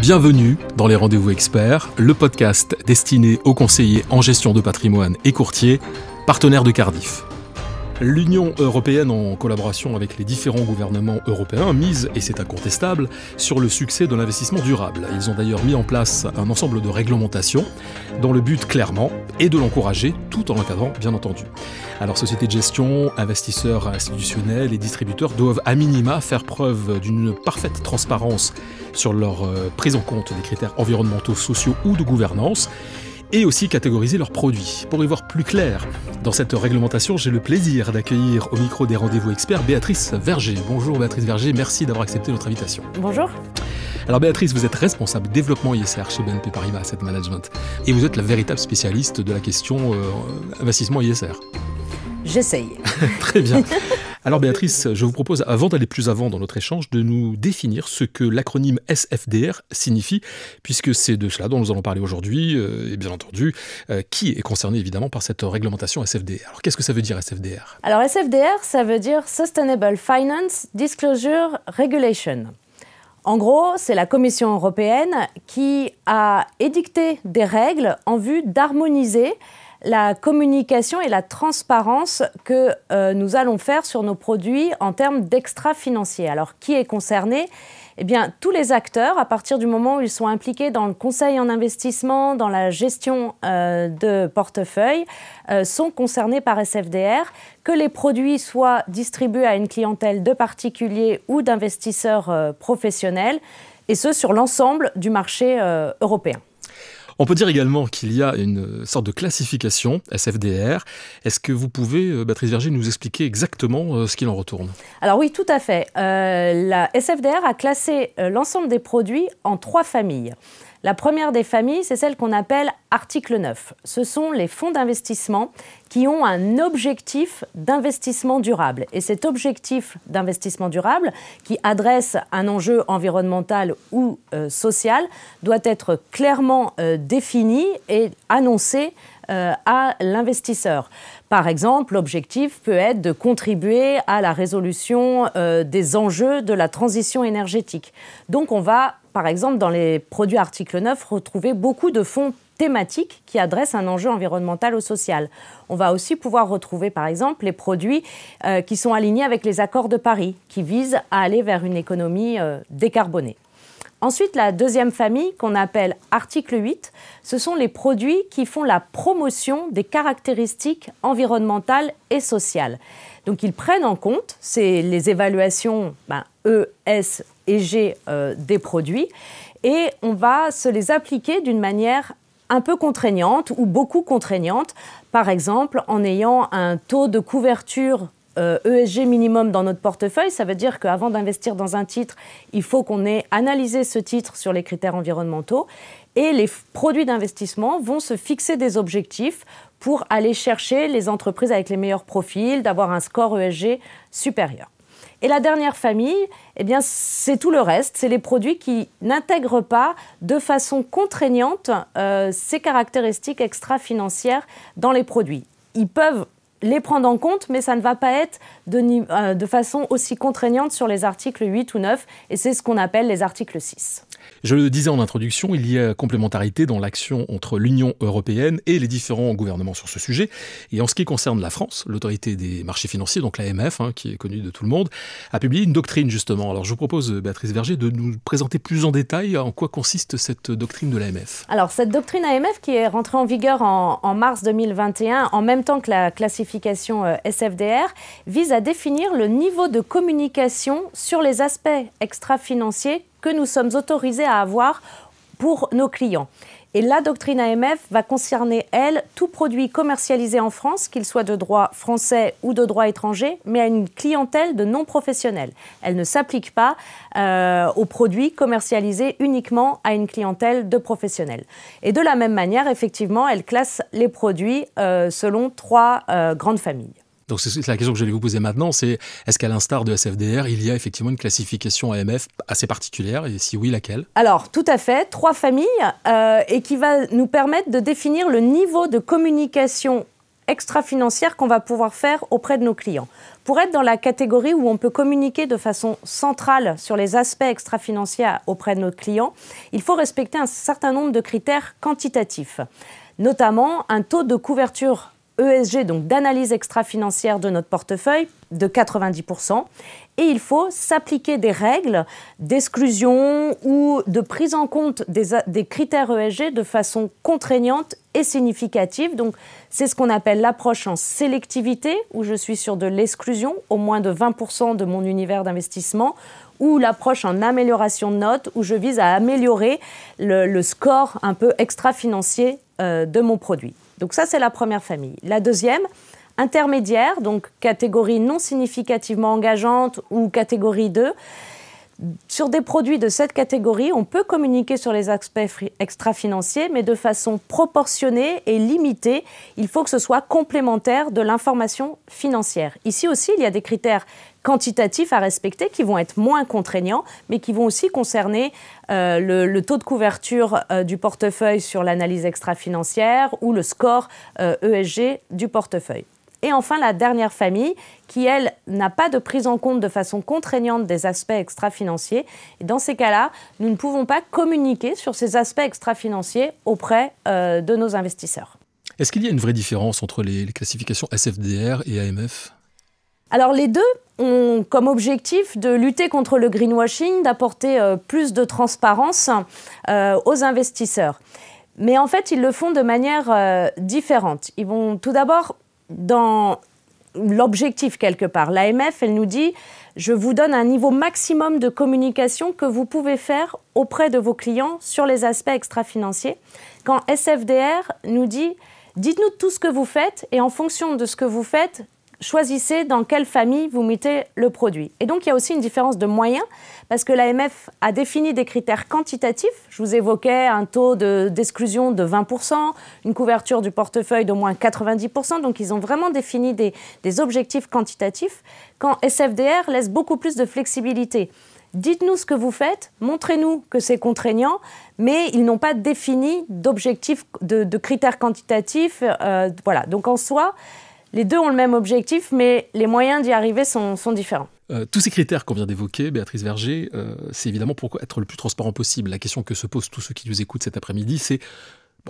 Bienvenue dans les Rendez-vous Experts, le podcast destiné aux conseillers en gestion de patrimoine et courtiers, partenaires de Cardiff. L'Union européenne, en collaboration avec les différents gouvernements européens, mise, et c'est incontestable, sur le succès de l'investissement durable. Ils ont d'ailleurs mis en place un ensemble de réglementations dans le but clairement et de l'encourager tout en l'encadrant, bien entendu. Alors, sociétés de gestion, investisseurs institutionnels et distributeurs doivent à minima faire preuve d'une parfaite transparence sur leur euh, prise en compte des critères environnementaux, sociaux ou de gouvernance et aussi catégoriser leurs produits. Pour y voir plus clair dans cette réglementation, j'ai le plaisir d'accueillir au micro des rendez-vous experts Béatrice Verger. Bonjour Béatrice Verger, merci d'avoir accepté notre invitation. Bonjour. Alors Béatrice, vous êtes responsable développement ISR chez BNP Paribas Asset Management et vous êtes la véritable spécialiste de la question euh, investissement ISR. J'essaye. Très bien. Alors Béatrice, je vous propose, avant d'aller plus avant dans notre échange, de nous définir ce que l'acronyme SFDR signifie, puisque c'est de cela dont nous allons parler aujourd'hui, euh, et bien entendu, euh, qui est concerné évidemment par cette réglementation SFDR. Alors qu'est-ce que ça veut dire SFDR Alors SFDR, ça veut dire Sustainable Finance Disclosure Regulation. En gros, c'est la Commission européenne qui a édicté des règles en vue d'harmoniser la communication et la transparence que euh, nous allons faire sur nos produits en termes d'extra-financiers. Alors, qui est concerné eh bien, tous les acteurs, à partir du moment où ils sont impliqués dans le conseil en investissement, dans la gestion euh, de portefeuille, euh, sont concernés par SFDR. Que les produits soient distribués à une clientèle de particuliers ou d'investisseurs professionnels, et ce sur l'ensemble du marché européen. On peut dire également qu'il y a une sorte de classification SFDR. Est-ce que vous pouvez, euh, Patrice Verger, nous expliquer exactement euh, ce qu'il en retourne Alors oui, tout à fait. Euh, la SFDR a classé l'ensemble des produits en trois familles. La première des familles, c'est celle qu'on appelle article 9. Ce sont les fonds d'investissement qui ont un objectif d'investissement durable. Et cet objectif d'investissement durable, qui adresse un enjeu environnemental ou euh, social, doit être clairement euh, défini et annoncé euh, à l'investisseur. Par exemple, l'objectif peut être de contribuer à la résolution des enjeux de la transition énergétique. Donc on va par exemple, dans les produits article 9, retrouver beaucoup de fonds thématiques qui adressent un enjeu environnemental ou social. On va aussi pouvoir retrouver, par exemple, les produits euh, qui sont alignés avec les accords de Paris, qui visent à aller vers une économie euh, décarbonée. Ensuite, la deuxième famille, qu'on appelle article 8, ce sont les produits qui font la promotion des caractéristiques environnementales et sociales. Donc ils prennent en compte c'est les évaluations ben, E, S et G euh, des produits et on va se les appliquer d'une manière un peu contraignante ou beaucoup contraignante, par exemple en ayant un taux de couverture ESG euh, e minimum dans notre portefeuille, ça veut dire qu'avant d'investir dans un titre, il faut qu'on ait analysé ce titre sur les critères environnementaux. Et les produits d'investissement vont se fixer des objectifs pour aller chercher les entreprises avec les meilleurs profils, d'avoir un score ESG supérieur. Et la dernière famille, eh bien, c'est tout le reste. C'est les produits qui n'intègrent pas de façon contraignante euh, ces caractéristiques extra-financières dans les produits. Ils peuvent les prendre en compte, mais ça ne va pas être de, euh, façon aussi contraignante sur les articles 8 ou 9, et c'est ce qu'on appelle les articles 6. Je le disais en introduction, il y a complémentarité dans l'action entre l'Union européenne et les différents gouvernements sur ce sujet. Et en ce qui concerne la France, l'autorité des marchés financiers, donc l'AMF, hein, qui est connue de tout le monde, a publié une doctrine justement. Alors je vous propose, Béatrice Verger, de nous présenter plus en détail en quoi consiste cette doctrine de l'AMF. Alors cette doctrine AMF qui est rentrée en vigueur en, mars 2021, en même temps que la classification euh, SFDR, vise à définir le niveau de communication sur les aspects extra-financiers que nous sommes autorisés à avoir pour nos clients. Et la doctrine AMF va concerner, elle, tout produit commercialisé en France, qu'il soit de droit français ou de droit étranger, mais à une clientèle de non-professionnels. Elle ne s'applique pas euh, aux produits commercialisés uniquement à une clientèle de professionnels. Et de la même manière, effectivement, elle classe les produits euh, selon trois euh, grandes familles. Donc c'est la question que j'allais vous poser maintenant, c'est est-ce qu'à l'instar de SFDR, il y a effectivement une classification AMF assez particulière et si oui, laquelle Alors tout à fait, trois familles euh, et qui va nous permettre de définir le niveau de communication extra-financière qu'on va pouvoir faire auprès de nos clients. Pour être dans la catégorie où on peut communiquer de façon centrale sur les aspects extra-financiers auprès de nos clients, il faut respecter un certain nombre de critères quantitatifs, notamment un taux de couverture ESG, donc d'analyse extra-financière de notre portefeuille, de 90%. Et il faut s'appliquer des règles d'exclusion ou de prise en compte des, critères ESG de façon contraignante et significative. Donc, c'est ce qu'on appelle l'approche en sélectivité, où je suis sur de l'exclusion, au moins de 20% de mon univers d'investissement, ou l'approche en amélioration de notes, où je vise à améliorer le, score un peu extra-financier euh, de mon produit. Donc ça, c'est la première famille. La deuxième, intermédiaire, donc catégorie non significativement engageante ou catégorie 2. Sur des produits de cette catégorie, on peut communiquer sur les aspects extra-financiers, mais de façon proportionnée et limitée. Il faut que ce soit complémentaire de l'information financière. Ici aussi, il y a des critères quantitatifs à respecter qui vont être moins contraignants, mais qui vont aussi concerner euh, le, taux de couverture euh, du portefeuille sur l'analyse extra-financière ou le score ESG euh, e du portefeuille. Et enfin, la dernière famille, qui, elle, n'a pas de prise en compte de façon contraignante des aspects extra-financiers. Et dans ces cas-là, nous ne pouvons pas communiquer sur ces aspects extra-financiers auprès de nos investisseurs. Est-ce qu'il y a une vraie différence entre les classifications SFDR et AMF alors les deux ont comme objectif de lutter contre le greenwashing, d'apporter euh, plus de transparence euh, aux investisseurs. Mais en fait, ils le font de manière euh, différente. Ils vont tout d'abord dans l'objectif quelque part. L'AMF, elle nous dit, je vous donne un niveau maximum de communication que vous pouvez faire auprès de vos clients sur les aspects extra-financiers. Quand SFDR nous dit, dites-nous tout ce que vous faites et en fonction de ce que vous faites, choisissez dans quelle famille vous mettez le produit. Et donc, il y a aussi une différence de moyens, parce que l'AMF a défini des critères quantitatifs. Je vous évoquais un taux d'exclusion de, 20%, une couverture du portefeuille d'au moins 90%, donc ils ont vraiment défini des, objectifs quantitatifs, quand SFDR laisse beaucoup plus de flexibilité. Dites-nous ce que vous faites, montrez-nous que c'est contraignant, mais ils n'ont pas défini d'objectifs, de, critères quantitatifs. Euh, voilà. Donc en soi, les deux ont le même objectif, mais les moyens d'y arriver sont, différents. Euh, tous ces critères qu'on vient d'évoquer, Béatrice Verger, euh, c'est évidemment pour être le plus transparent possible. La question que se posent tous ceux qui nous écoutent cet après-midi, c'est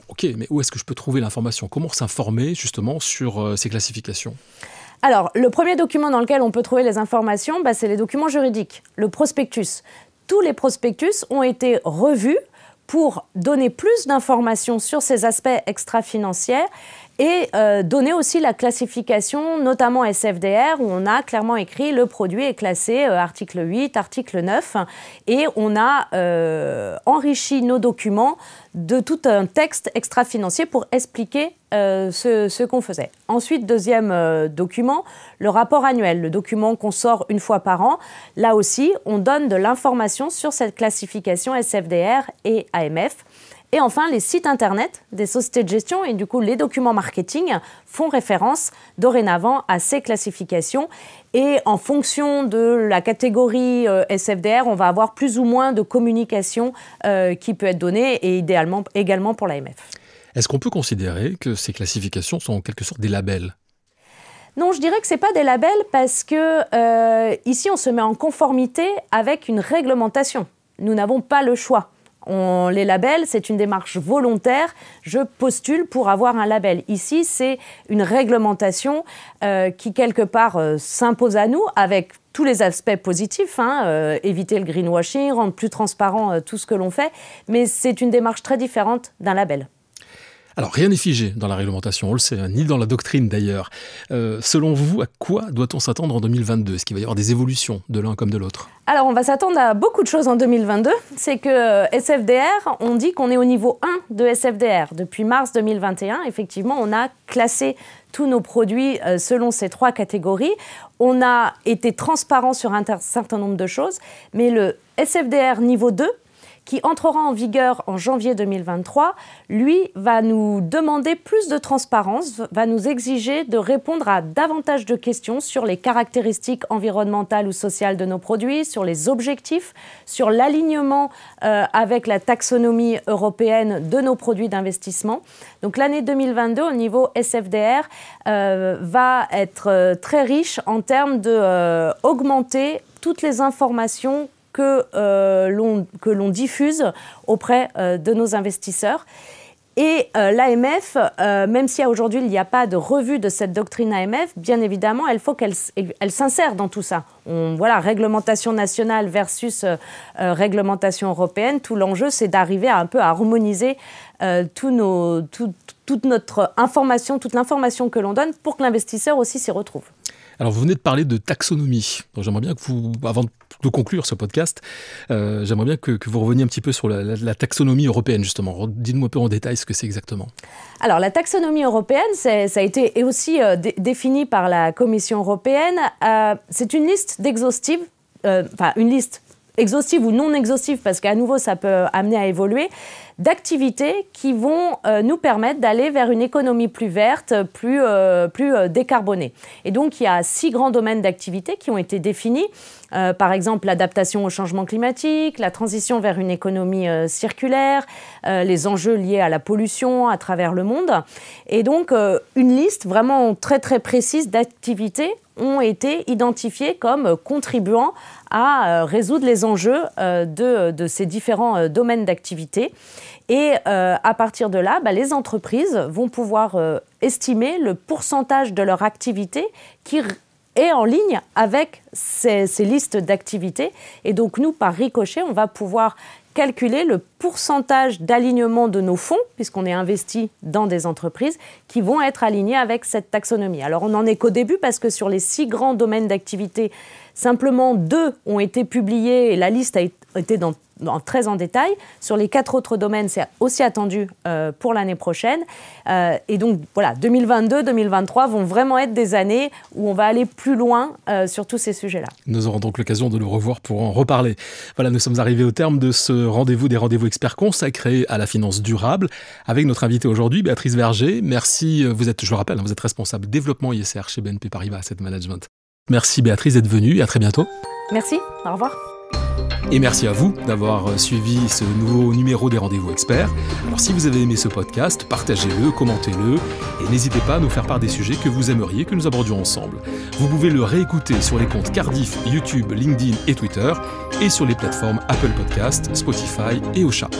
ok, mais où est-ce que je peux trouver l'information Comment s'informer justement sur euh, ces classifications alors, le premier document dans lequel on peut trouver les informations, bah, c'est les documents juridiques, le prospectus. Tous les prospectus ont été revus pour donner plus d'informations sur ces aspects extra-financiers et euh, donner aussi la classification, notamment SFDR, où on a clairement écrit le produit est classé euh, article 8, article 9, et on a euh, enrichi nos documents de tout un texte extra-financier pour expliquer ce, qu'on faisait. Ensuite, deuxième document, le rapport annuel, le document qu'on sort une fois par an. Là aussi, on donne de l'information sur cette classification SFDR et AMF. Et enfin, les sites internet des sociétés de gestion et du coup les documents marketing font référence dorénavant à ces classifications. Et en fonction de la catégorie euh, SFDR, on va avoir plus ou moins de communication euh, qui peut être donnée et idéalement également pour l'AMF. Est-ce qu'on peut considérer que ces classifications sont en quelque sorte des labels non, je dirais que ce n'est pas des labels parce que euh, ici, on se met en conformité avec une réglementation. Nous n'avons pas le choix. On, les labels, c'est une démarche volontaire. Je postule pour avoir un label. Ici, c'est une réglementation euh, qui, quelque part, euh, s'impose à nous avec tous les aspects positifs, hein, euh, éviter le greenwashing, rendre plus transparent tout ce que l'on fait, mais c'est une démarche très différente d'un label. Alors rien n'est figé dans la réglementation, on le sait, hein, ni dans la doctrine d'ailleurs. Euh, selon vous, à quoi doit-on s'attendre en 2022 Est-ce qu'il va y avoir des évolutions de l'un comme de l'autre Alors on va s'attendre à beaucoup de choses en 2022. C'est que euh, SFDR, on dit qu'on est au niveau 1 de SFDR. Depuis mars 2021, effectivement, on a classé tous nos produits euh, selon ces trois catégories. On a été transparent sur un certain nombre de choses, mais le SFDR niveau 2, qui entrera en vigueur en janvier 2023, lui va nous demander plus de transparence, va nous exiger de répondre à davantage de questions sur les caractéristiques environnementales ou sociales de nos produits, sur les objectifs, sur l'alignement euh, avec la taxonomie européenne de nos produits d'investissement. Donc l'année 2022 au niveau SFDR euh, va être euh, très riche en termes d'augmenter augmenter toutes les informations euh, que l'on diffuse auprès euh, de nos investisseurs. Et euh, l'AMF, même si aujourd'hui il n'y a pas de revue de cette doctrine AMF, bien évidemment, elle faut qu'elle elle, s'insère dans tout ça. On, voilà, réglementation nationale versus réglementation européenne, tout l'enjeu c'est d'arriver un peu à harmoniser nos, toute notre information, toute l'information que l'on donne pour que l'investisseur aussi s'y retrouve. Alors vous venez de parler de taxonomie. J'aimerais bien que vous, avant de de conclure ce podcast, euh, j'aimerais bien que, vous reveniez un petit peu sur la, taxonomie européenne, justement. Dites-moi un peu en détail ce que c'est exactement. Alors, la taxonomie européenne, ça a été aussi euh, défini par la Commission européenne. Euh, c'est une liste d'exhaustive, enfin, une liste exhaustive ou non exhaustive, parce qu'à nouveau, ça peut amener à évoluer, d'activités qui vont euh, nous permettre d'aller vers une économie plus verte, plus, euh, plus euh, décarbonée. Et donc, il y a six grands domaines d'activités qui ont été définis. par exemple, l'adaptation au changement climatique, la transition vers une économie circulaire, les enjeux liés à la pollution à travers le monde. Et donc, une liste vraiment très très précise d'activités ont été identifiés comme contribuant à euh, résoudre les enjeux euh, de, ces différents euh, domaines d'activité. Et à partir de là, bah, les entreprises vont pouvoir estimer le pourcentage de leur activité qui est en ligne avec ces listes d'activités. Et donc nous, par ricochet, on va pouvoir calculer le pourcentage d'alignement de nos fonds, puisqu'on est investi dans des entreprises, qui vont être alignées avec cette taxonomie. Alors on n'en est qu'au début, parce que sur les six grands domaines d'activité, simplement deux ont été publiés, et la liste a été dans très en détail. Sur les quatre autres domaines, c'est aussi attendu euh, pour l'année prochaine. Euh, et donc voilà, 2022-2023 vont vraiment être des années où on va aller plus loin euh, sur tous ces sujets-là. Nous aurons donc l'occasion de le revoir pour en reparler. Voilà, nous sommes arrivés au terme de ce rendez-vous des rendez-vous experts consacrés à la finance durable avec notre invitée aujourd'hui, Béatrice Verger. Merci, vous êtes, je vous rappelle, hein, vous êtes responsable développement ISR chez BNP Paribas Asset Management. Merci Béatrice d'être venue et à très bientôt. Merci, au revoir. Et merci à vous d'avoir euh, suivi ce nouveau numéro des rendez-vous experts. Alors si vous avez aimé ce podcast, partagez-le, commentez-le et n'hésitez pas à nous faire part des sujets que vous aimeriez que nous abordions ensemble. Vous pouvez le réécouter sur les comptes Cardiff, YouTube, LinkedIn et Twitter et sur les plateformes Apple Podcast, Spotify et Ocha.